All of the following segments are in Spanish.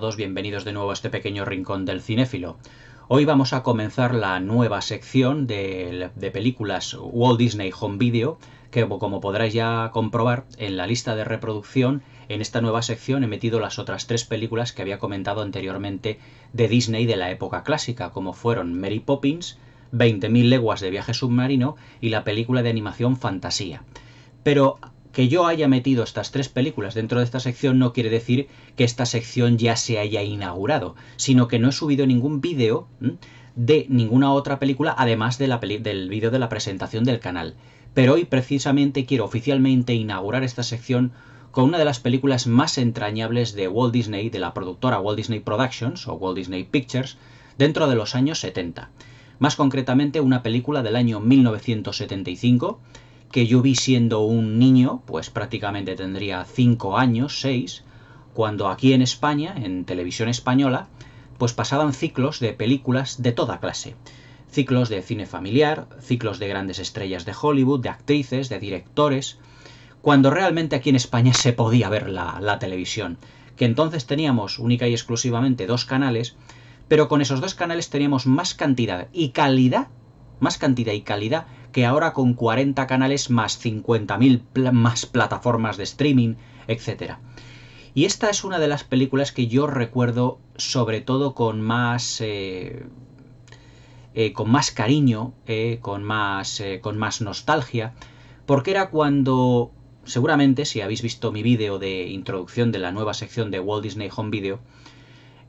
todos, bienvenidos de nuevo a este pequeño rincón del cinéfilo. Hoy vamos a comenzar la nueva sección de, películas Walt Disney Home Video, que como podréis ya comprobar en la lista de reproducción, en esta nueva sección he metido las otras tres películas que había comentado anteriormente de Disney de la época clásica, como fueron Mary Poppins, 20.000 leguas de viaje submarino y la película de animación Fantasía. Pero que yo haya metido estas tres películas dentro de esta sección no quiere decir que esta sección ya se haya inaugurado, sino que no he subido ningún vídeo de ninguna otra película además de del vídeo de la presentación del canal. Pero hoy precisamente quiero oficialmente inaugurar esta sección con una de las películas más entrañables de Walt Disney, de la productora Walt Disney Productions o Walt Disney Pictures, dentro de los años 70. Más concretamente una película del año 1975 que yo vi siendo un niño, pues prácticamente tendría 5 años, 6, cuando aquí en España, en televisión española, pues pasaban ciclos de películas de toda clase. Ciclos de cine familiar, ciclos de grandes estrellas de Hollywood, de actrices, de directores, cuando realmente aquí en España se podía ver la, la televisión, que entonces teníamos única y exclusivamente dos canales, pero con esos dos canales teníamos más cantidad y calidad, más cantidad y calidad que ahora con 40 canales más 50.000 más plataformas de streaming, etc. Y esta es una de las películas que yo recuerdo sobre todo con más... Eh, eh, con más cariño, eh, con, más, con más nostalgia, porque era cuando, seguramente, si habéis visto mi vídeo de introducción de la nueva sección de Walt Disney Home Video,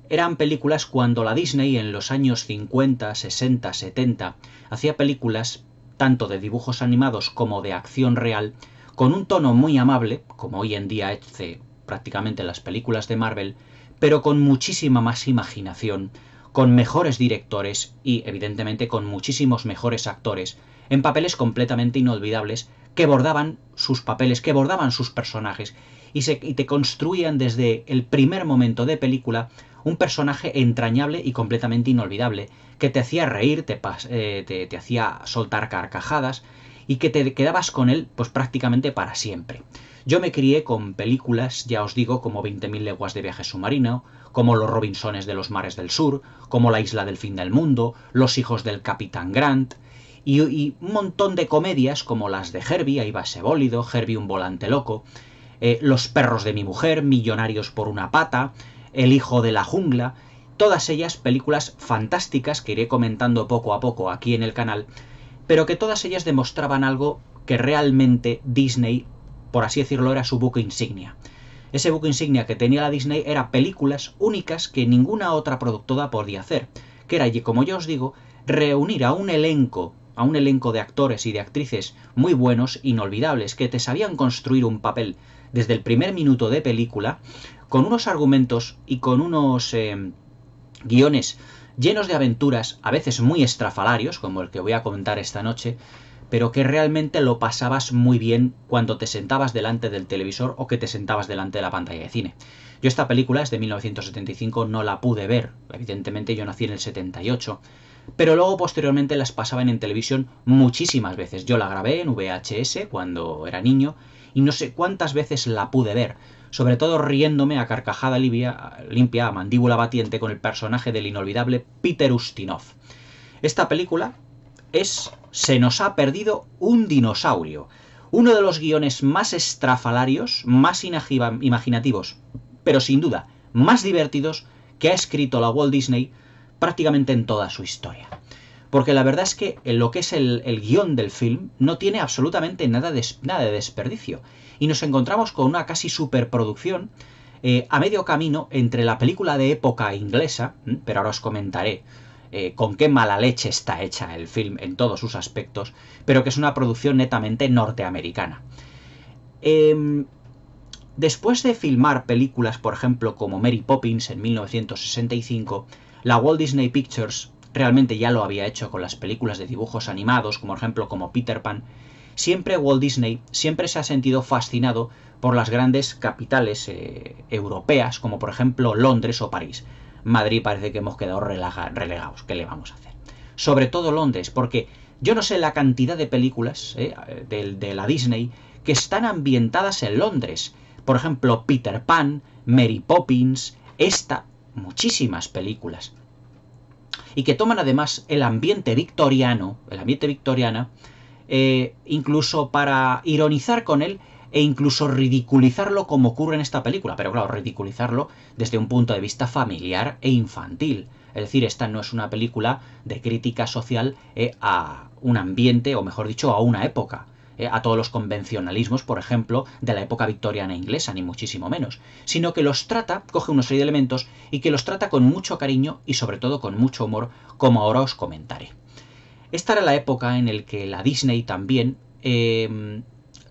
eran películas cuando la Disney en los años 50, 60, 70 hacía películas tanto de dibujos animados como de acción real, con un tono muy amable, como hoy en día hace prácticamente las películas de Marvel, pero con muchísima más imaginación, con mejores directores y evidentemente con muchísimos mejores actores, en papeles completamente inolvidables que bordaban sus papeles, que bordaban sus personajes y, se, y te construían desde el primer momento de película un personaje entrañable y completamente inolvidable, que te hacía reír, eh, te, te, hacía soltar carcajadas y que te quedabas con él pues prácticamente para siempre. Yo me crié con películas, ya os digo, como 20.000 leguas de viaje submarino, como Los Robinsones de los Mares del Sur, como La Isla del Fin del Mundo, Los Hijos del Capitán Grant, y, un montón de comedias como las de Herbie, ahí va ese bólido, Herbie un volante loco, eh, Los perros de mi mujer, Millonarios por una pata, El hijo de la jungla, todas ellas películas fantásticas que iré comentando poco a poco aquí en el canal, pero que todas ellas demostraban algo que realmente Disney, por así decirlo, era su buque insignia. Ese buque insignia que tenía la Disney era películas únicas que ninguna otra productora podía hacer, que era, y como yo os digo, reunir a un elenco, a un elenco de actores y de actrices muy buenos, inolvidables, que te sabían construir un papel desde el primer minuto de película, con unos argumentos y con unos... Eh, Guiones llenos de aventuras, a veces muy estrafalarios, como el que voy a comentar esta noche, pero que realmente lo pasabas muy bien cuando te sentabas delante del televisor o que te sentabas delante de la pantalla de cine. Yo esta película es de 1975, no la pude ver, evidentemente yo nací en el 78, pero luego posteriormente las pasaban en televisión muchísimas veces. Yo la grabé en VHS cuando era niño y no sé cuántas veces la pude ver, sobre todo riéndome a carcajada libia, limpia, a mandíbula batiente con el personaje del inolvidable Peter Ustinov. Esta película es Se nos ha perdido un dinosaurio, uno de los guiones más estrafalarios, más imaginativos, pero sin duda más divertidos que ha escrito la Walt Disney prácticamente en toda su historia. Porque la verdad es que eh, lo que es el, guión del film no tiene absolutamente nada de, nada de desperdicio. Y nos encontramos con una casi superproducción eh, a medio camino entre la película de época inglesa, pero ahora os comentaré eh, con qué mala leche está hecha el film en todos sus aspectos, pero que es una producción netamente norteamericana. Em, después de filmar películas, por ejemplo, como Mary Poppins en 1965, la Walt Disney Pictures realmente ya lo había hecho con las películas de dibujos animados, como por ejemplo como Peter Pan, siempre Walt Disney siempre se ha sentido fascinado por las grandes capitales eh, europeas, como por ejemplo Londres o París. Madrid parece que hemos quedado relegados, ¿qué le vamos a hacer? Sobre todo Londres, porque yo no sé la cantidad de películas eh, de la Disney que están ambientadas en Londres. Por ejemplo, Peter Pan, Mary Poppins, esta, muchísimas películas y que toman además el ambiente victoriano, el ambiente victoriana, eh, incluso para ironizar con él e incluso ridiculizarlo como ocurre en esta película, pero claro, ridiculizarlo desde un punto de vista familiar e infantil. Es decir, esta no es una película de crítica social eh, a un ambiente, o mejor dicho, a una época. Eh, a todos los convencionalismos, por ejemplo, de la época victoriana inglesa, ni muchísimo menos, sino que los trata, coge una serie de elementos y que los trata con mucho cariño y sobre todo con mucho humor, como ahora os comentaré. Esta era la época en la que la Disney también em,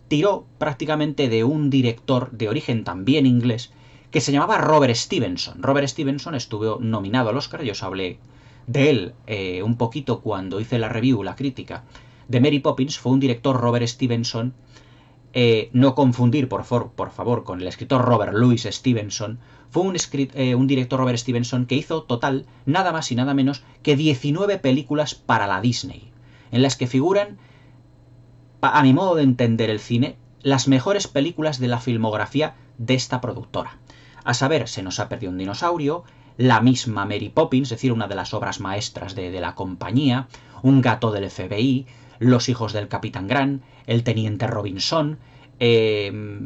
tiró prácticamente de un director de origen también inglés, que se llamaba Robert Stevenson. Robert Stevenson estuvo nominado al Oscar, yo os hablé de él eh, un poquito cuando hice la review, la crítica de Mary Poppins fue un director Robert Stevenson. Eh, no confundir, por, favor, con el escritor Robert Louis Stevenson. Fue eh, un, director Robert Stevenson que hizo total nada más y nada menos que 19 películas para la Disney, en las que figuran, a mi modo de entender el cine, las mejores películas de la filmografía de esta productora. A saber, se nos ha perdido un dinosaurio, la misma Mary Poppins, es decir, una de las obras maestras de, la compañía, un gato del FBI, los hijos del Capitán Gran, el Teniente Robinson, eh,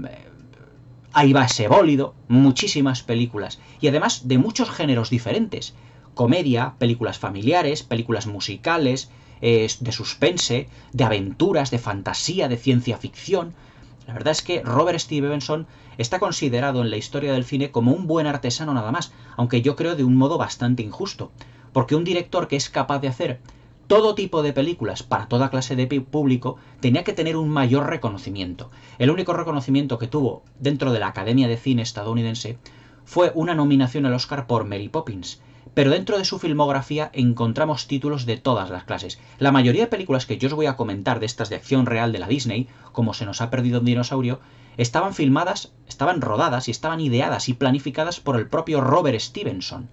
Ahí va bólido, muchísimas películas, y además de muchos géneros diferentes. Comedia, películas familiares, películas musicales, de suspense, de aventuras, de fantasía, de ciencia ficción. La verdad es que Robert Stevenson está considerado en la historia del cine como un buen artesano nada más, aunque yo creo de un modo bastante injusto, porque un director que es capaz de hacer todo tipo de películas para toda clase de público tenía que tener un mayor reconocimiento. El único reconocimiento que tuvo dentro de la Academia de Cine estadounidense fue una nominación al Oscar por Mary Poppins, pero dentro de su filmografía encontramos títulos de todas las clases. La mayoría de películas que yo os voy a comentar de estas de acción real de la Disney, como se nos ha perdido un dinosaurio, estaban filmadas, estaban rodadas y estaban ideadas y planificadas por el propio Robert Stevenson.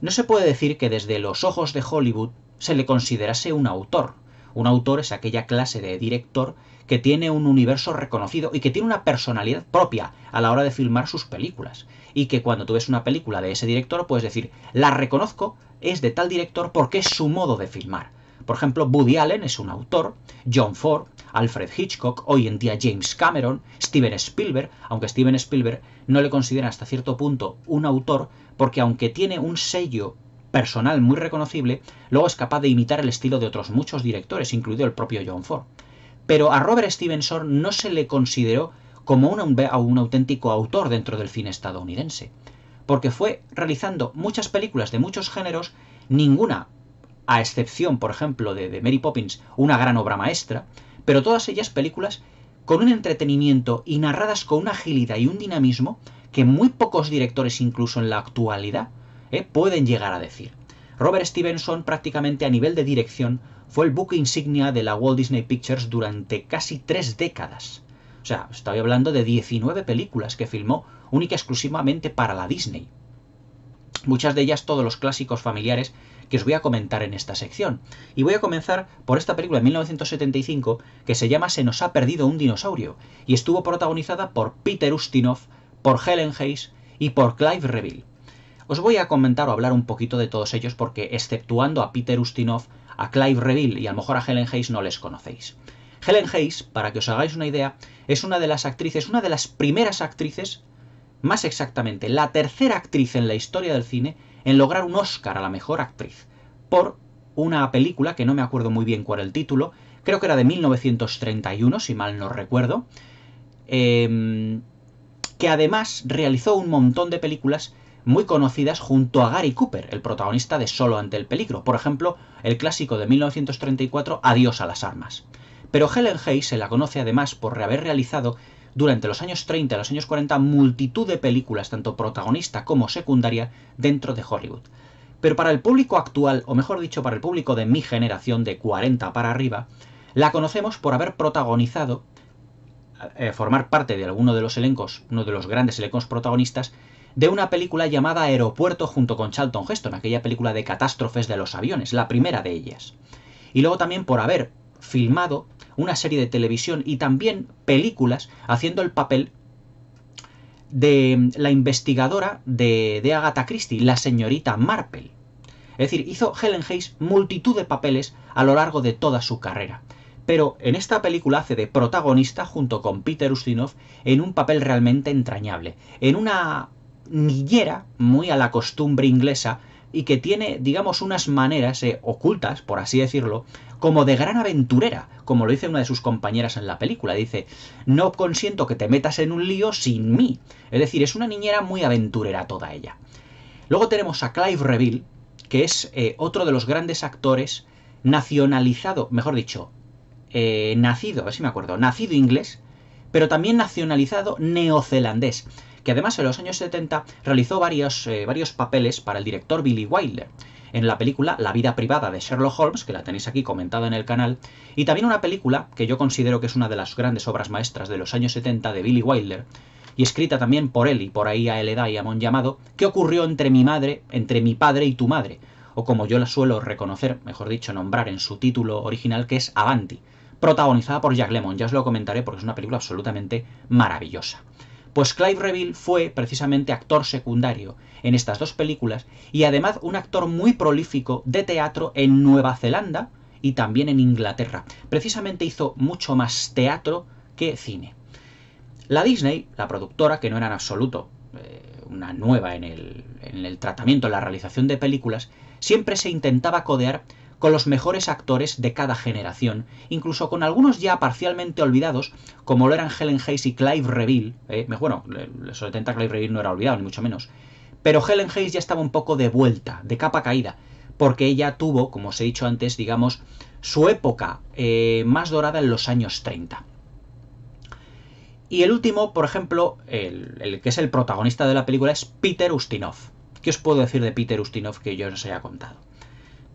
No se puede decir que desde los ojos de Hollywood se le considerase un autor. Un autor es aquella clase de director que tiene un universo reconocido y que tiene una personalidad propia a la hora de filmar sus películas. Y que cuando tú ves una película de ese director puedes decir, la reconozco, es de tal director porque es su modo de filmar. Por ejemplo, Woody Allen es un autor, John Ford, Alfred Hitchcock, hoy en día James Cameron, Steven Spielberg, aunque Steven Spielberg no le considera hasta cierto punto un autor, porque aunque tiene un sello personal muy reconocible, luego es capaz de imitar el estilo de otros muchos directores, incluido el propio John Ford. Pero a Robert Stevenson no se le consideró como un, auténtico autor dentro del cine estadounidense, porque fue realizando muchas películas de muchos géneros, ninguna, a excepción, por ejemplo, de Mary Poppins, una gran obra maestra, pero todas ellas películas con un entretenimiento y narradas con una agilidad y un dinamismo que muy pocos directores, incluso en la actualidad, eh, pueden llegar a decir. Robert Stevenson prácticamente a nivel de dirección fue el buque insignia de la Walt Disney Pictures durante casi tres décadas. O sea, estoy hablando de 19 películas que filmó única y exclusivamente para la Disney. Muchas de ellas todos los clásicos familiares que os voy a comentar en esta sección. Y voy a comenzar por esta película de 1975 que se llama Se nos ha perdido un dinosaurio y estuvo protagonizada por Peter Ustinov, por Helen Hayes y por Clive Reville. Os voy a comentar o hablar un poquito de todos ellos porque, exceptuando a Peter Ustinov, a Clive Reville y a lo mejor a Helen Hayes no les conocéis. Helen Hayes, para que os hagáis una idea, es una de las actrices, una de las primeras actrices, más exactamente, la tercera actriz en la historia del cine en lograr un Oscar a la mejor actriz por una película que no me acuerdo muy bien cuál era el título, creo que era de 1931, si mal no recuerdo, em, que además realizó un montón de películas muy conocidas junto a Gary Cooper, el protagonista de Solo ante el peligro, por ejemplo, el clásico de 1934 Adiós a las armas. Pero Helen Hayes se la conoce además por haber realizado durante los años 30 y los años 40 multitud de películas, tanto protagonista como secundaria, dentro de Hollywood. Pero para el público actual, o mejor dicho, para el público de mi generación de 40 para arriba, la conocemos por haber protagonizado, eh, formar parte de alguno de los elencos, uno de los grandes elencos protagonistas de una película llamada Aeropuerto junto con Charlton Heston, aquella película de catástrofes de los aviones, la primera de ellas. Y luego también por haber filmado una serie de televisión y también películas haciendo el papel de mm, la investigadora de, de Agatha Christie, la señorita Marple. Es decir, hizo Helen Hayes multitud de papeles a lo largo de toda su carrera. Pero en esta película hace de protagonista junto con Peter Ustinov en un papel realmente entrañable, en una niñera, muy a la costumbre inglesa, y que tiene, digamos, unas maneras eh, ocultas, por así decirlo, como de gran aventurera, como lo dice una de sus compañeras en la película. Dice, no consiento que te metas en un lío sin mí. Es decir, es una niñera muy aventurera toda ella. Luego tenemos a Clive Reville, que es eh, otro de los grandes actores nacionalizado, mejor dicho, eh, nacido, a ver si me acuerdo, nacido inglés, pero también nacionalizado neozelandés que además en los años 70 realizó varios, eh, varios papeles para el director Billy Wilder en la película La vida privada de Sherlock Holmes, que la tenéis aquí comentada en el canal, y también una película que yo considero que es una de las grandes obras maestras de los años 70 de Billy Wilder, y escrita también por él y por ahí a Eleda y a Mon Llamado, ¿Qué ocurrió entre mi madre, entre mi padre y tu madre, o como yo la suelo reconocer, mejor dicho, nombrar en su título original, que es Avanti, protagonizada por Jack Lemon, ya os lo comentaré porque es una película absolutamente maravillosa. Pues Clive Reville fue precisamente actor secundario en estas dos películas y además un actor muy prolífico de teatro en Nueva Zelanda y también en Inglaterra. Precisamente hizo mucho más teatro que cine. La Disney, la productora, que no era en absoluto eh, una nueva en el, en el tratamiento, en la realización de películas, siempre se intentaba codear con los mejores actores de cada generación, incluso con algunos ya parcialmente olvidados, como lo eran Helen Hayes y Clive Reville. Eh, bueno, los 70 Clive Reville no era olvidado, ni mucho menos. Pero Helen Hayes ya estaba un poco de vuelta, de capa caída, porque ella tuvo, como os he dicho antes, digamos, su época eh, más dorada en los años 30. Y el último, por ejemplo, el, el, que es el protagonista de la película es Peter Ustinov. ¿Qué os puedo decir de Peter Ustinov que yo os haya contado?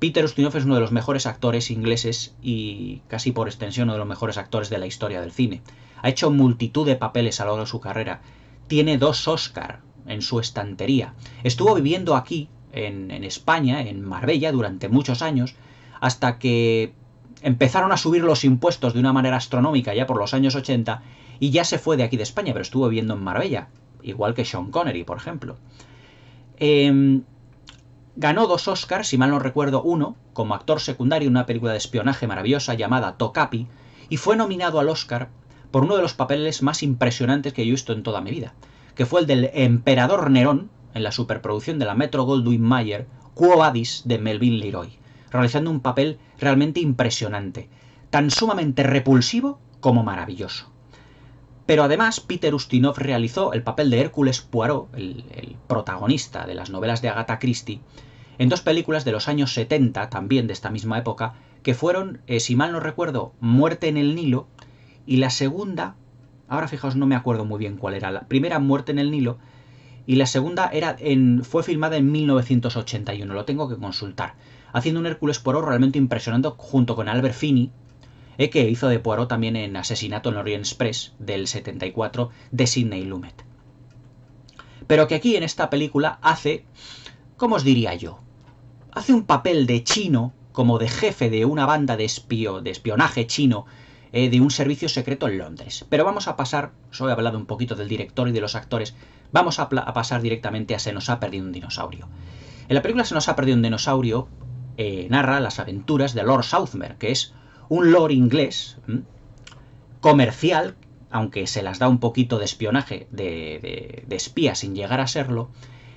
Peter Ustinov es uno de los mejores actores ingleses y casi por extensión uno de los mejores actores de la historia del cine. Ha hecho multitud de papeles a lo largo de su carrera. Tiene dos Oscar en su estantería. Estuvo viviendo aquí, en, en España, en Marbella, durante muchos años, hasta que empezaron a subir los impuestos de una manera astronómica ya por los años 80 y ya se fue de aquí de España, pero estuvo viviendo en Marbella, igual que Sean Connery, por ejemplo. Eh, Ganó dos Oscars, si mal no recuerdo uno, como actor secundario en una película de espionaje maravillosa llamada Tocapi, y fue nominado al Oscar por uno de los papeles más impresionantes que he visto en toda mi vida, que fue el del emperador Nerón en la superproducción de la Metro Goldwyn Mayer, Quo Vadis de Melvin Leroy, realizando un papel realmente impresionante, tan sumamente repulsivo como maravilloso. Pero además, Peter Ustinov realizó el papel de Hércules Poirot, el, protagonista de las novelas de Agatha Christie, en dos películas de los años 70, también de esta misma época, que fueron, eh, si mal no recuerdo, Muerte en el Nilo y la segunda, ahora fijaos, no me acuerdo muy bien cuál era, la primera Muerte en el Nilo y la segunda era en, fue filmada en 1981, lo tengo que consultar, haciendo un Hércules Poirot realmente impresionante junto con Albert Finney, e que hizo de Poirot también en Asesinato en Orient Express del 74 de Sidney Lumet. Pero que aquí en esta película hace, ¿cómo os diría yo? Hace un papel de chino, como de jefe de una banda de, de espionaje chino, eh, de un servicio secreto en Londres. Pero vamos a pasar, os he hablado un poquito del director y de los actores, vamos a, pasar directamente a Se nos ha perdido un dinosaurio. En la película Se nos ha perdido un dinosaurio eh, narra las aventuras de Lord Southmer, que es un lore inglés comercial, aunque se las da un poquito de espionaje, de, de, de espía sin llegar a serlo,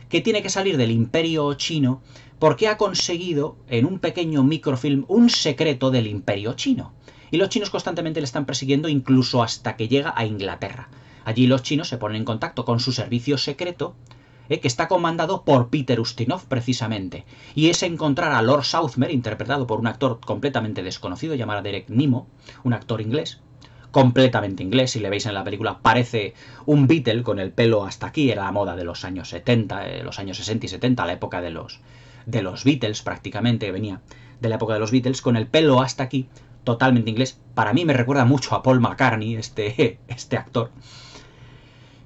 que tiene que salir del imperio chino porque ha conseguido en un pequeño microfilm un secreto del imperio chino. Y los chinos constantemente le están persiguiendo incluso hasta que llega a Inglaterra. Allí los chinos se ponen en contacto con su servicio secreto eh, que está comandado por Peter Ustinov precisamente, y es encontrar a Lord Southmer, interpretado por un actor completamente desconocido llamado Derek Nimo, un actor inglés, completamente inglés. Si le veis en la película, parece un Beatle con el pelo hasta aquí. Era la moda de los años 70, eh, los años 60 y 70, la época de los, de los Beatles prácticamente. Venía de la época de los Beatles con el pelo hasta aquí, totalmente inglés. Para mí me recuerda mucho a Paul McCartney, este, este actor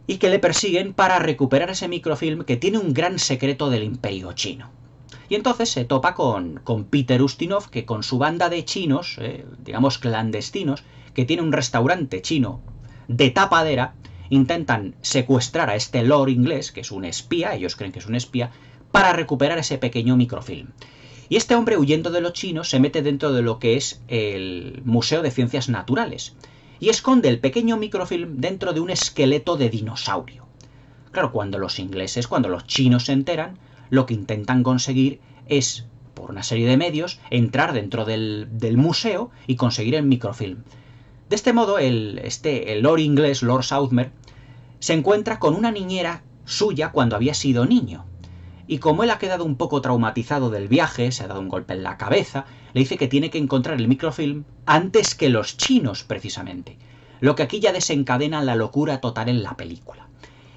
y que le persiguen para recuperar ese microfilm que tiene un gran secreto del imperio chino. Y entonces se topa con, con Peter Ustinov, que con su banda de chinos, eh, digamos clandestinos, que tiene un restaurante chino de tapadera, intentan secuestrar a este lord inglés, que es un espía, ellos creen que es un espía, para recuperar ese pequeño microfilm. Y este hombre, huyendo de los chinos, se mete dentro de lo que es el Museo de Ciencias Naturales y esconde el pequeño microfilm dentro de un esqueleto de dinosaurio. Claro, cuando los ingleses, cuando los chinos se enteran, lo que intentan conseguir es, por una serie de medios, entrar dentro del, del museo y conseguir el microfilm. De este modo, el, este, el Lord inglés, Lord Southmer, se encuentra con una niñera suya cuando había sido niño, y como él ha quedado un poco traumatizado del viaje, se ha dado un golpe en la cabeza, le dice que tiene que encontrar el microfilm antes que los chinos, precisamente. Lo que aquí ya desencadena la locura total en la película.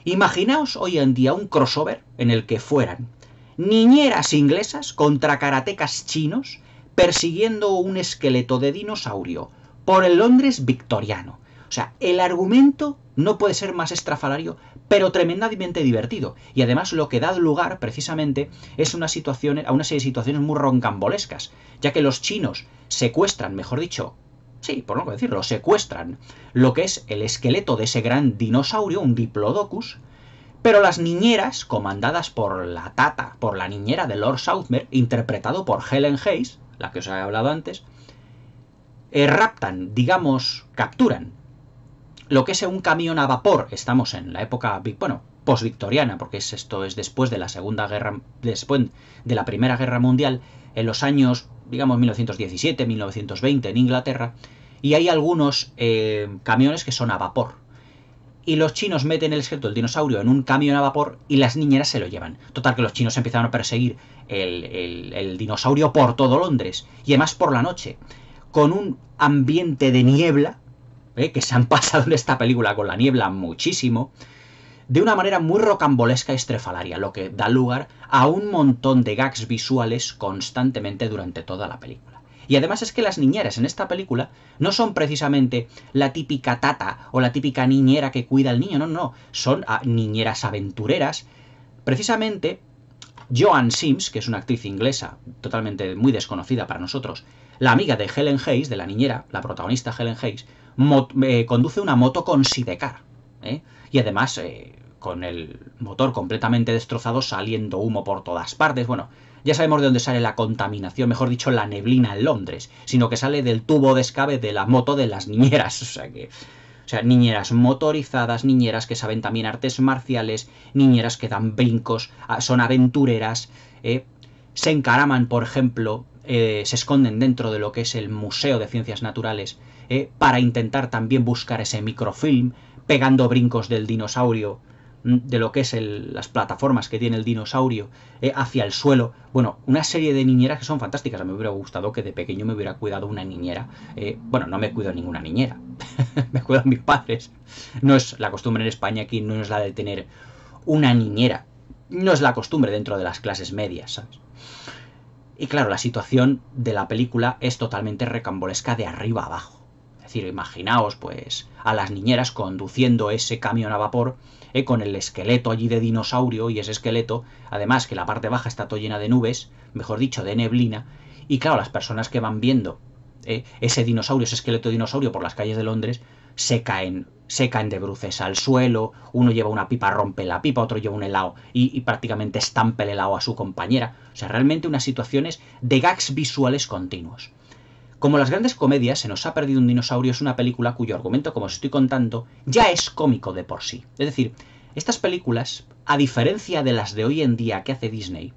Imaginaos hoy en día un crossover en el que fueran niñeras inglesas contra karatecas chinos persiguiendo un esqueleto de dinosaurio por el Londres victoriano o sea, el argumento no puede ser más estrafalario, pero tremendamente divertido. Y además lo que da lugar, precisamente, es una situación, a una serie de situaciones muy roncambolescas, ya que los chinos secuestran, mejor dicho, sí, por no decirlo, secuestran lo que es el esqueleto de ese gran dinosaurio, un diplodocus, pero las niñeras, comandadas por la tata, por la niñera de Lord Southmer, interpretado por Helen Hayes, la que os he hablado antes, eh, raptan, digamos, capturan lo que es un camión a vapor. Estamos en la época, bueno, victoriana porque esto es después de la Segunda Guerra, después de la Primera Guerra Mundial, en los años, digamos, 1917, 1920 en Inglaterra, y hay algunos eh, camiones que son a vapor. Y los chinos meten el esqueleto del dinosaurio en un camión a vapor y las niñeras se lo llevan. Total, que los chinos empezaron a perseguir el, el, el dinosaurio por todo Londres, y además por la noche, con un ambiente de niebla ¿eh? que se han pasado en esta película con la niebla muchísimo, de una manera muy rocambolesca y estrefalaria, lo que da lugar a un montón de gags visuales constantemente durante toda la película. Y además es que las niñeras en esta película no son precisamente la típica tata o la típica niñera que cuida al niño, no, no, son ah, niñeras aventureras. Precisamente Joan Sims, que es una actriz inglesa totalmente muy desconocida para nosotros, la amiga de Helen Hayes, de la niñera, la protagonista Helen Hayes, eh, conduce una moto con sidecar. ¿eh? Y además, eh, con el motor completamente destrozado, saliendo humo por todas partes. Bueno, ya sabemos de dónde sale la contaminación, mejor dicho, la neblina en Londres, sino que sale del tubo de escape de la moto de las niñeras. O sea que. niñeras motorizadas, niñeras que saben también artes marciales, niñeras que dan brincos, ah, son aventureras, se encaraman, por ejemplo, se esconden dentro de lo que es el Museo de Ciencias Naturales eh, para intentar también buscar ese microfilm, pegando brincos del dinosaurio, mm, de lo que es las plataformas que tiene el dinosaurio eh, hacia el suelo. Bueno, una serie de niñeras que son fantásticas. A mí me hubiera gustado que de pequeño me hubiera cuidado una niñera. Eh, bueno, no me cuido ninguna niñera. me cuidan mis padres. No es la costumbre en España aquí, no es la de tener una niñera. No es la costumbre dentro de las clases medias, ¿sabes? Y claro, la situación de la película es totalmente recambolesca de arriba abajo es decir, imaginaos pues a las niñeras conduciendo ese camión a vapor eh, con el esqueleto allí de dinosaurio y ese esqueleto, además que la parte baja está todo llena de nubes, mejor dicho, de neblina, y claro, las personas que van viendo eh, ese dinosaurio, ese esqueleto de dinosaurio por las calles de Londres, se caen, se caen de bruces al suelo, uno lleva una pipa, rompe la pipa, otro lleva un helado y, y prácticamente estampa el helado a su compañera. O sea, realmente unas situaciones de gags visuales continuos. Como las grandes comedias, Se nos ha perdido un dinosaurio es una película cuyo argumento, como os estoy contando, ya es cómico de por sí. Es decir, estas películas, a diferencia de las de hoy en día que hace Disney,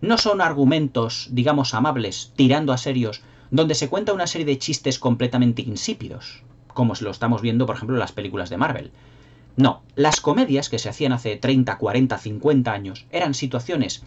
no son argumentos, digamos, amables, tirando a serios, donde se cuenta una serie de chistes completamente insípidos, como lo estamos viendo, por ejemplo, en las películas de Marvel. No, las comedias que se hacían hace 30, 40, 50 años eran situaciones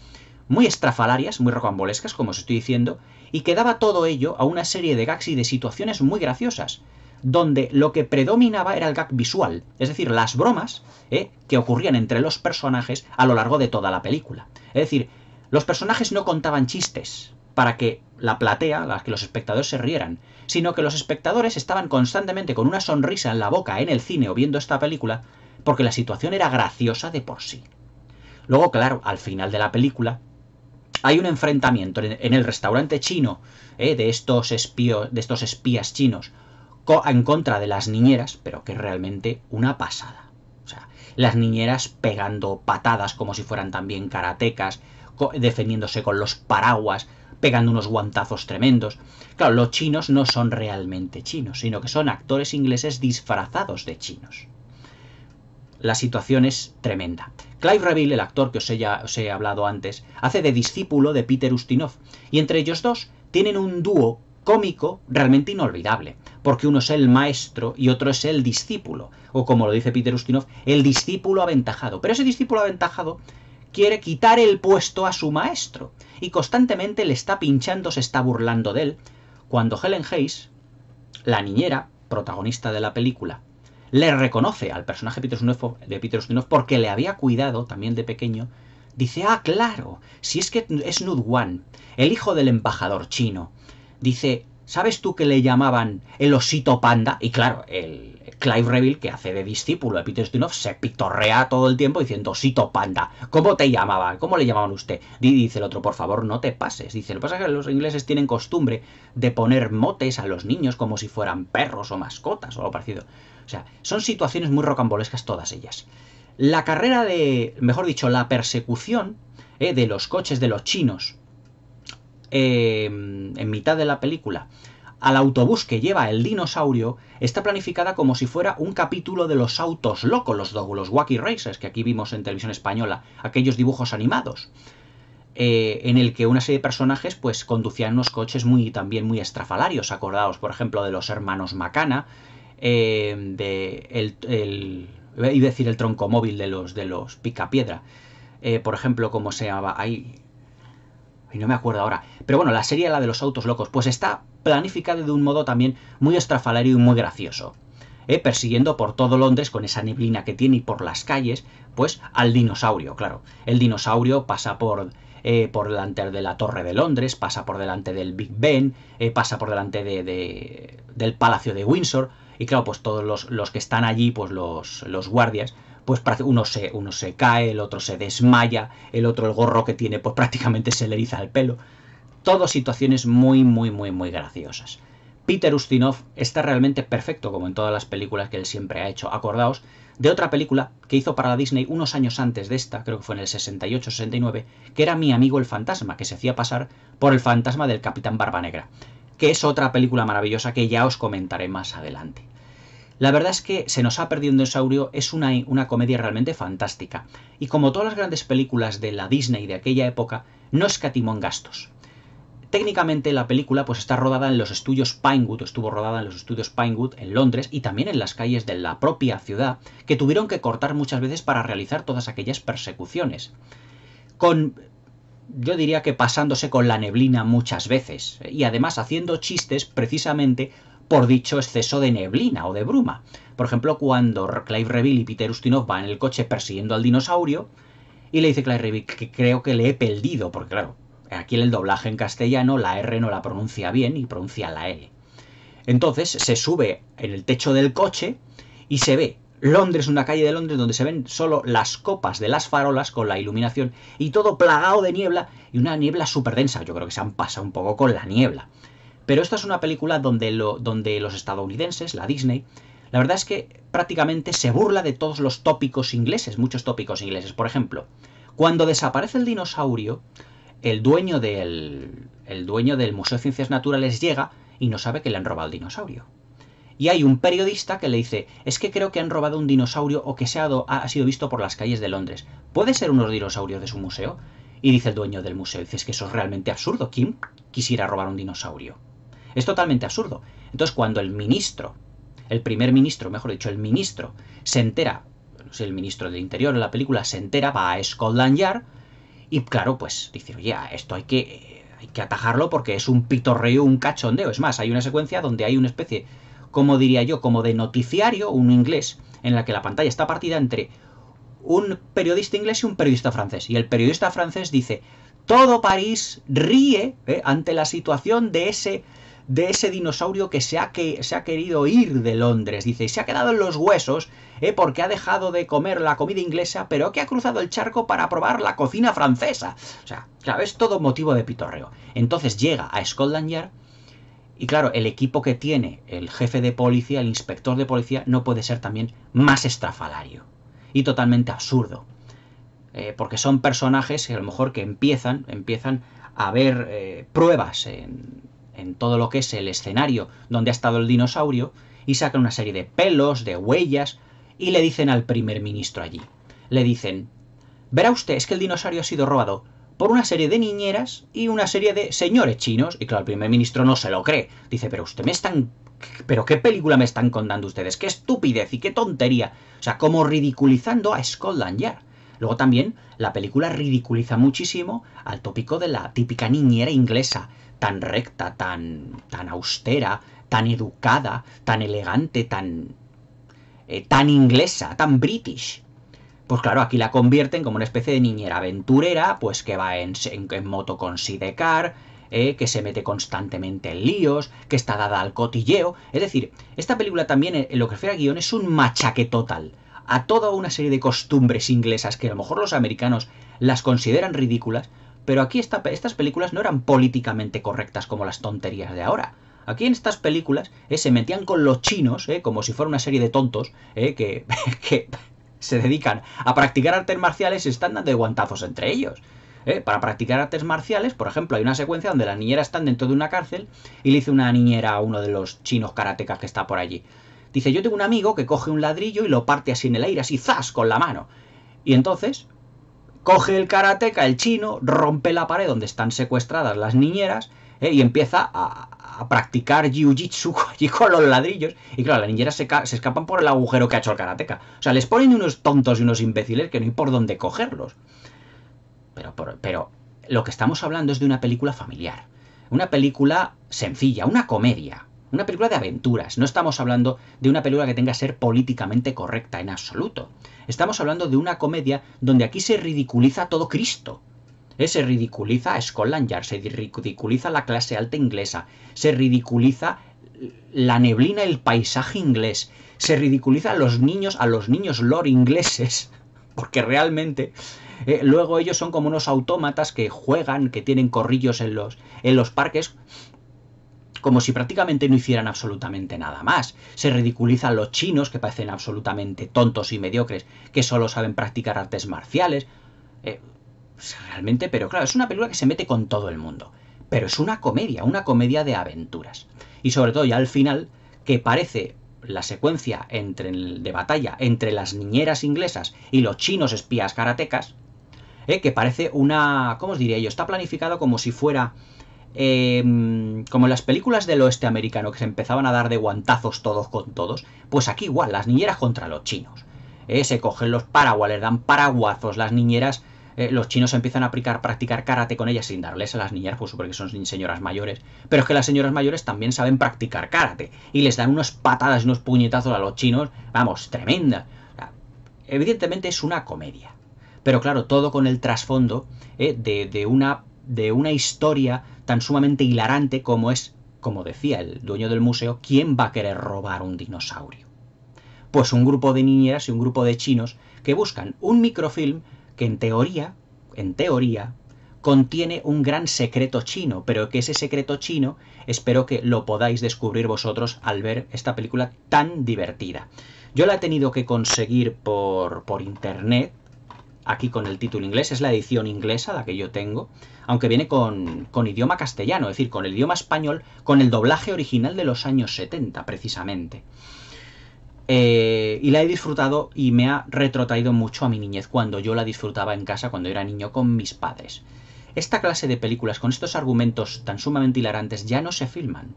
muy estrafalarias, muy rocambolescas, como os estoy diciendo, y que todo ello a una serie de gags y de situaciones muy graciosas, donde lo que predominaba era el gag visual, es decir, las bromas ¿eh? que ocurrían entre los personajes a lo largo de toda la película. Es decir, los personajes no contaban chistes para que la platea, para que los espectadores se rieran, sino que los espectadores estaban constantemente con una sonrisa en la boca en el cine o viendo esta película, porque la situación era graciosa de por sí. Luego, claro, al final de la película, hay un enfrentamiento en el restaurante chino eh, de, estos de estos espías chinos en contra de las niñeras, pero que es realmente una pasada. O sea, las niñeras pegando patadas como si fueran también karatecas, defendiéndose con los paraguas, pegando unos guantazos tremendos. Claro, los chinos no son realmente chinos, sino que son actores ingleses disfrazados de chinos la situación es tremenda. Clive Reville, el actor que os he, os he hablado antes, hace de discípulo de Peter Ustinov, y entre ellos dos tienen un dúo cómico realmente inolvidable, porque uno es el maestro y otro es el discípulo, o como lo dice Peter Ustinov, el discípulo aventajado. Pero ese discípulo aventajado quiere quitar el puesto a su maestro, y constantemente le está pinchando, se está burlando de él, cuando Helen Hayes, la niñera, protagonista de la película, le reconoce al personaje de Peter Ustinov porque le había cuidado también de pequeño. Dice, ah, claro, si es que es Nudwan, el hijo del embajador chino. Dice, ¿sabes tú que le llamaban el osito panda? Y claro, el Clive Reville, que hace de discípulo de Peter Ustinov, se pitorrea todo el tiempo diciendo osito panda. ¿Cómo te llamaban? ¿Cómo le llamaban usted? Y dice el otro, por favor, no te pases. Dice, lo que pasa es que los ingleses tienen costumbre de poner motes a los niños como si fueran perros o mascotas o algo parecido. O sea, son situaciones muy rocambolescas todas ellas. La carrera de, mejor dicho, la persecución eh, de los coches de los chinos em, en mitad de la película al autobús que lleva el dinosaurio está planificada como si fuera un capítulo de los autos locos, los, los Wacky Racers, que aquí vimos en televisión española, aquellos dibujos animados, eh, en el que una serie de personajes pues conducían unos coches muy también muy estrafalarios, acordados por ejemplo de los hermanos Macana, eh, de el, decir el tronco móvil de los de los picapiedra. Eh, por ejemplo, como se llamaba ahí. Y no me acuerdo ahora. Pero bueno, la serie, la de los autos locos, pues está planificada de un modo también muy estrafalario y muy gracioso. Eh, persiguiendo por todo Londres con esa neblina que tiene y por las calles, pues al dinosaurio, claro. El dinosaurio pasa por, eh, por delante de la Torre de Londres, pasa por delante del Big Ben, pasa por delante de, de, del Palacio de Windsor. Y claro, pues todos los, que están allí, pues los, guardias, pues uno se, uno se cae, el otro se desmaya, el otro el gorro que tiene, pues prácticamente se le eriza el pelo. Todas situaciones muy, muy, muy, muy graciosas. Peter Ustinov está realmente perfecto, como en todas las películas que él siempre ha hecho. Acordaos de otra película que hizo para la Disney unos años antes de esta, creo que fue en el 68-69, que era Mi amigo el fantasma, que se hacía pasar por el fantasma del Capitán Barba Negra que es otra película maravillosa que ya os comentaré más adelante. La verdad es que Se nos ha perdido un dinosaurio es una, una, comedia realmente fantástica, y como todas las grandes películas de la Disney de aquella época, no escatimó en gastos. Técnicamente la película pues, está rodada en los estudios Pinewood, estuvo rodada en los estudios Pinewood en Londres y también en las calles de la propia ciudad, que tuvieron que cortar muchas veces para realizar todas aquellas persecuciones. Con yo diría que pasándose con la neblina muchas veces, y además haciendo chistes precisamente por dicho exceso de neblina o de bruma. Por ejemplo, cuando Clive Reville y Peter Ustinov van en el coche persiguiendo al dinosaurio, y le dice Clive Reville que creo que le he perdido, porque claro, aquí en el doblaje en castellano la R no la pronuncia bien y pronuncia la L. Entonces se sube en el techo del coche y se ve Londres, una calle de Londres donde se ven solo las copas de las farolas con la iluminación y todo plagado de niebla y una niebla súper densa. Yo creo que se han pasado un poco con la niebla. Pero esta es una película donde, lo, donde los estadounidenses, la Disney, la verdad es que prácticamente se burla de todos los tópicos ingleses, muchos tópicos ingleses. Por ejemplo, cuando desaparece el dinosaurio, el dueño del, el dueño del Museo de Ciencias Naturales llega y no sabe que le han robado el dinosaurio y hay un periodista que le dice, es que creo que han robado un dinosaurio o que se ha, ha sido visto por las calles de Londres. ¿Puede ser unos dinosaurios de su museo? Y dice el dueño del museo, dice, es que eso es realmente absurdo. ¿Quién quisiera robar un dinosaurio? Es totalmente absurdo. Entonces, cuando el ministro, el primer ministro, mejor dicho, el ministro, se entera, el ministro del Interior en la película se entera, va a Scotland Yard y, claro, pues dice, oye, esto hay que, eh, hay que atajarlo porque es un pitorreo, un cachondeo. Es más, hay una secuencia donde hay una especie como diría yo, como de noticiario, un inglés, en la que la pantalla está partida entre un periodista inglés y un periodista francés. Y el periodista francés dice, todo París ríe eh, ante la situación de ese de ese dinosaurio que se ha, que, se ha querido ir de Londres. Dice, se ha quedado en los huesos eh, porque ha dejado de comer la comida inglesa, pero que ha cruzado el charco para probar la cocina francesa. O sea, claro, es todo motivo de pitorreo. Entonces llega a Scotland Yard y claro, el equipo que tiene el jefe de policía, el inspector de policía, no puede ser también más estrafalario y totalmente absurdo. Eh, porque son personajes que a lo mejor que empiezan, empiezan a ver eh, pruebas en, en todo lo que es el escenario donde ha estado el dinosaurio y sacan una serie de pelos, de huellas y le dicen al primer ministro allí. Le dicen, verá usted, es que el dinosaurio ha sido robado por una serie de niñeras y una serie de señores chinos. Y claro, el primer ministro no se lo cree. Dice, pero usted me están... ¿Pero qué película me están contando ustedes? ¡Qué estupidez y qué tontería! O sea, como ridiculizando a Scotland Yard. Luego también la película ridiculiza muchísimo al tópico de la típica niñera inglesa, tan recta, tan, tan austera, tan educada, tan elegante, tan... Eh, tan inglesa, tan british. Pues claro, aquí la convierten como una especie de niñera aventurera, pues que va en, moto con sidecar, eh, que se mete constantemente en líos, que está dada al cotilleo. Es decir, esta película también, eh, en lo que refiere a guión, es un machaque total a toda una serie de costumbres inglesas que a lo mejor los americanos las consideran ridículas, pero aquí estas películas no eran políticamente correctas como las tonterías de ahora. Aquí en estas películas eh, se metían con los chinos, como si fuera una serie de tontos, que, que, se dedican a practicar artes marciales y están dando guantazos entre ellos. ¿Eh? Para practicar artes marciales, por ejemplo, hay una secuencia donde las niñeras están dentro de una cárcel y le dice una niñera a uno de los chinos karatecas que está por allí. Dice, yo tengo un amigo que coge un ladrillo y lo parte así en el aire, así zas, con la mano. Y entonces coge el karateka, el chino, rompe la pared donde están secuestradas las niñeras ¿eh? y empieza a, practicar jiu-jitsu allí con los ladrillos. Y claro, las niñeras se, se, escapan por el agujero que ha hecho el karateca, O sea, les ponen unos tontos y unos imbéciles que no hay por dónde cogerlos. Pero, lo que estamos hablando es de una película familiar. Una película sencilla, una comedia, una película de aventuras. No estamos hablando de una película que tenga que ser políticamente correcta en absoluto. Estamos hablando de una comedia donde aquí se ridiculiza todo Cristo. ¿Eh? Se ridiculiza a Scotland Yard, se ridiculiza la clase alta inglesa, se ridiculiza la neblina, el paisaje inglés, se ridiculiza a los niños, a los niños lore ingleses, porque realmente eh, luego ellos son como unos autómatas que juegan, que tienen corrillos en los, en los parques, como si prácticamente no hicieran absolutamente nada más. Se ridiculiza a los chinos, que parecen absolutamente tontos y mediocres, que solo saben practicar artes marciales. Eh, realmente, pero claro, es una película que se mete con todo el mundo. Pero es una comedia, una comedia de aventuras. Y sobre todo ya al final, que parece la secuencia entre de batalla entre las niñeras inglesas y los chinos espías karatecas, eh, que parece una... ¿Cómo os diría yo? Está planificado como si fuera... Em, como en las películas del oeste americano que se empezaban a dar de guantazos todos con todos, pues aquí igual, las niñeras contra los chinos. Eh, se cogen los paraguas, les dan paraguazos las niñeras eh, los chinos empiezan a practicar karate con ellas sin darles a las niñas, pues porque son señoras mayores. Pero es que las señoras mayores también saben practicar karate y les dan unas patadas y unos puñetazos a los chinos, vamos, tremenda. evidentemente es una comedia. Pero claro, todo con el trasfondo eh, de, de, una, de una historia tan sumamente hilarante como es, como decía el dueño del museo, ¿quién va a querer robar un dinosaurio? Pues un grupo de niñeras y un grupo de chinos que buscan un microfilm que en teoría, en teoría, contiene un gran secreto chino, pero que ese secreto chino espero que lo podáis descubrir vosotros al ver esta película tan divertida. Yo la he tenido que conseguir por, por internet, aquí con el título inglés, es la edición inglesa la que yo tengo, aunque viene con, con, idioma castellano, es decir, con el idioma español, con el doblaje original de los años 70, precisamente. Eh, y la he disfrutado y me ha retrotraído mucho a mi niñez cuando yo la disfrutaba en casa cuando era niño con mis padres. Esta clase de películas con estos argumentos tan sumamente hilarantes ya no se filman.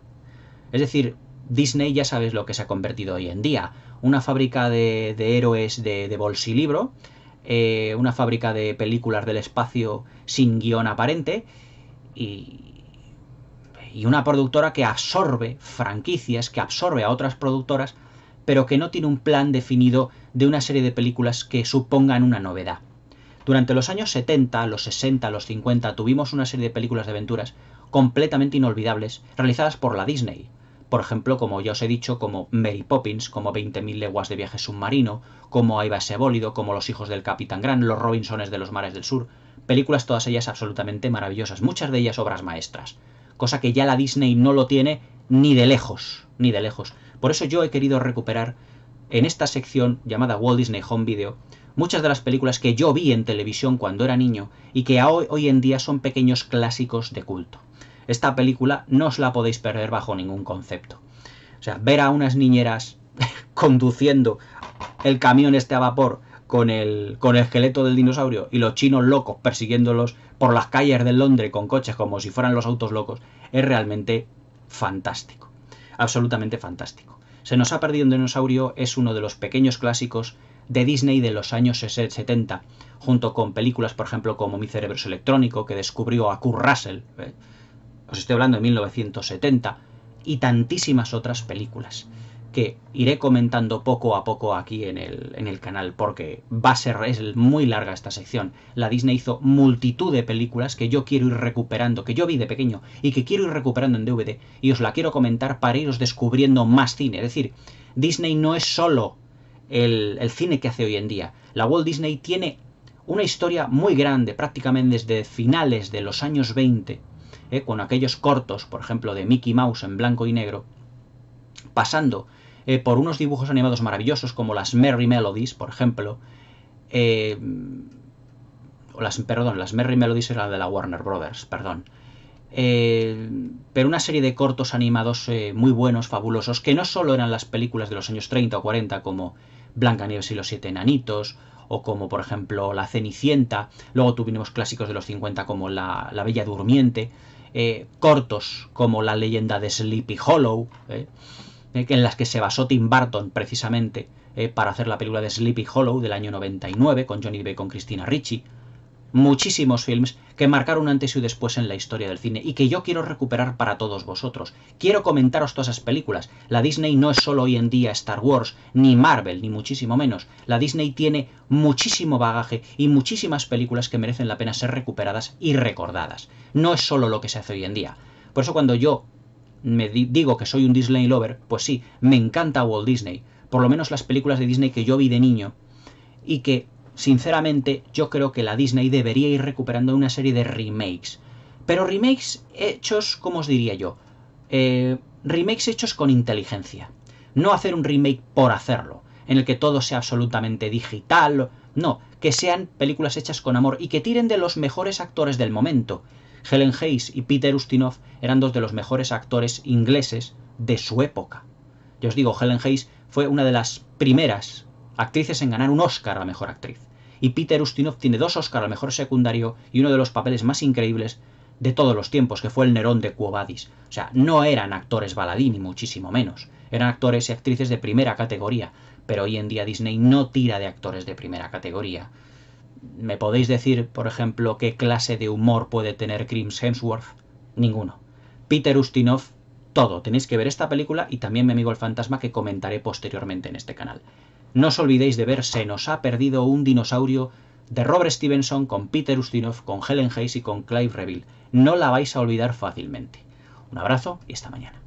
Es decir, Disney ya sabes lo que se ha convertido hoy en día. Una fábrica de, héroes de, de bolsilibro, eh, una fábrica de películas del espacio sin guión aparente y, y una productora que absorbe franquicias, que absorbe a otras productoras pero que no tiene un plan definido de una serie de películas que supongan una novedad. Durante los años 70, los 60, los 50 tuvimos una serie de películas de aventuras completamente inolvidables realizadas por la Disney. Por ejemplo, como ya os he dicho, como Mary Poppins, como 20.000 leguas de viaje submarino, como Aiba Sebólido, como Los hijos del Capitán Gran, Los Robinsones de los mares del sur, películas todas ellas absolutamente maravillosas, muchas de ellas obras maestras, cosa que ya la Disney no lo tiene ni de lejos, ni de lejos. Por eso yo he querido recuperar en esta sección llamada Walt Disney Home Video muchas de las películas que yo vi en televisión cuando era niño y que hoy en día son pequeños clásicos de culto. Esta película no os la podéis perder bajo ningún concepto. O sea, ver a unas niñeras conduciendo el camión este a vapor con el, con el esqueleto del dinosaurio y los chinos locos persiguiéndolos por las calles de Londres con coches como si fueran los autos locos es realmente fantástico absolutamente fantástico. Se nos ha perdido un dinosaurio es uno de los pequeños clásicos de Disney de los años 70, junto con películas, por ejemplo, como Mi cerebro electrónico, que descubrió a Kurt Russell, ¿eh? os estoy hablando de 1970, y tantísimas otras películas que iré comentando poco a poco aquí en el, en el canal, porque va a ser muy larga esta sección. La Disney hizo multitud de películas que yo quiero ir recuperando, que yo vi de pequeño y que quiero ir recuperando en DVD, y os la quiero comentar para iros descubriendo más cine. Es decir, Disney no es solo el, cine que hace hoy en día. La Walt Disney tiene una historia muy grande, prácticamente desde finales de los años 20, eh, con aquellos cortos, por ejemplo, de Mickey Mouse en blanco y negro, pasando eh, por unos dibujos animados maravillosos como las Merry Melodies, por ejemplo, eh, o las, perdón, las Merry Melodies era la de la Warner Brothers, perdón. Eh, pero una serie de cortos animados muy buenos, fabulosos, que no solo eran las películas de los años 30 o 40 como Blanca Nieves y los siete enanitos, o como por ejemplo La Cenicienta, luego tuvimos clásicos de los 50 como La, Bella Durmiente, cortos como La leyenda de Sleepy Hollow, eh, en las que se basó Tim Burton precisamente eh, para hacer la película de Sleepy Hollow del año 99 con Johnny Depp con Christina Ricci. Muchísimos films que marcaron antes y después en la historia del cine y que yo quiero recuperar para todos vosotros. Quiero comentaros todas esas películas. La Disney no es solo hoy en día Star Wars, ni Marvel, ni muchísimo menos. La Disney tiene muchísimo bagaje y muchísimas películas que merecen la pena ser recuperadas y recordadas. No es solo lo que se hace hoy en día. Por eso cuando yo me digo que soy un Disney lover, pues sí, me encanta Walt Disney, por lo menos las películas de Disney que yo vi de niño, y que, sinceramente, yo creo que la Disney debería ir recuperando una serie de remakes. Pero remakes hechos, como os diría yo? Eh, remakes hechos con inteligencia. No hacer un remake por hacerlo, en el que todo sea absolutamente digital, no, que sean películas hechas con amor y que tiren de los mejores actores del momento Helen Hayes y Peter Ustinov eran dos de los mejores actores ingleses de su época. Yo os digo, Helen Hayes fue una de las primeras actrices en ganar un Oscar a la mejor actriz. Y Peter Ustinov tiene dos Oscar a mejor secundario y uno de los papeles más increíbles de todos los tiempos, que fue el Nerón de Cuobadis. O sea, no eran actores baladí, ni muchísimo menos. Eran actores y actrices de primera categoría. Pero hoy en día Disney no tira de actores de primera categoría. ¿Me podéis decir, por ejemplo, qué clase de humor puede tener Crims Hemsworth? Ninguno. Peter Ustinov, todo. Tenéis que ver esta película y también mi amigo el fantasma que comentaré posteriormente en este canal. No os olvidéis de ver Se nos ha perdido un dinosaurio de Robert Stevenson con Peter Ustinov, con Helen Hayes y con Clive Reville. No la vais a olvidar fácilmente. Un abrazo y hasta mañana.